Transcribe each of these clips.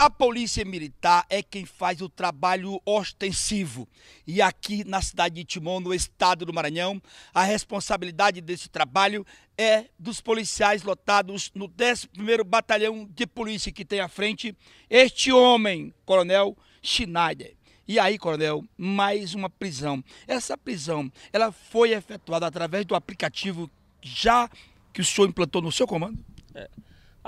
A polícia militar é quem faz o trabalho ostensivo. E aqui na cidade de Timon, no estado do Maranhão, a responsabilidade desse trabalho é dos policiais lotados no 11º Batalhão de Polícia que tem à frente este homem, Coronel Schneider. E aí, coronel, mais uma prisão. Essa prisão, ela foi efetuada através do aplicativo já que o senhor implantou no seu comando? É.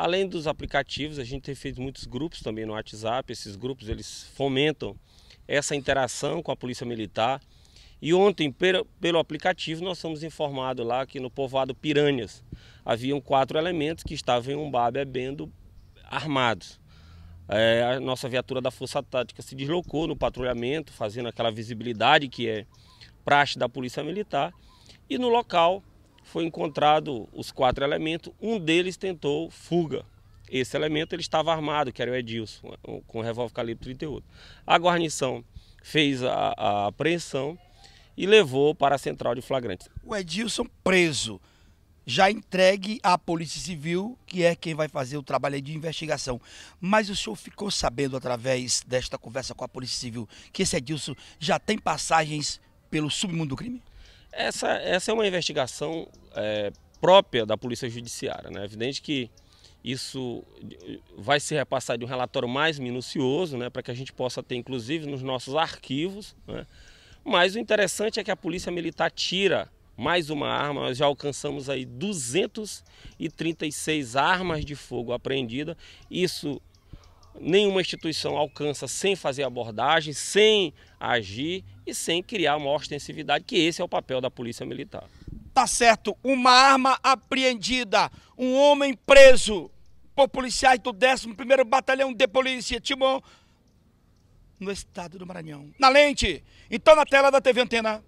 Além dos aplicativos, a gente tem feito muitos grupos também no WhatsApp. Esses grupos eles fomentam essa interação com a Polícia Militar. E ontem, pelo aplicativo, nós fomos informados lá que no povoado Piranhas haviam quatro elementos que estavam em um bar bebendo armados. É, a nossa viatura da Força Tática se deslocou no patrulhamento, fazendo aquela visibilidade que é praxe da Polícia Militar. E no local foi encontrado os quatro elementos, um deles tentou fuga. Esse elemento ele estava armado, que era o Edilson, com o revólver calibre 38. A guarnição fez a, a apreensão e levou para a central de flagrantes. O Edilson preso, já entregue à Polícia Civil, que é quem vai fazer o trabalho de investigação. Mas o senhor ficou sabendo através desta conversa com a Polícia Civil que esse Edilson já tem passagens pelo submundo do crime? Essa, essa é uma investigação é, própria da Polícia Judiciária. Né? É evidente que isso vai ser repassado de um relatório mais minucioso, né, para que a gente possa ter, inclusive, nos nossos arquivos. Né? Mas o interessante é que a Polícia Militar tira mais uma arma, nós já alcançamos aí 236 armas de fogo apreendidas. Isso nenhuma instituição alcança sem fazer abordagem, sem agir e sem criar uma ostensividade, que esse é o papel da Polícia Militar. Tá certo, uma arma apreendida, um homem preso por policiais do 11º Batalhão de Polícia Timon no estado do Maranhão. Na lente, então na tela da TV Antena.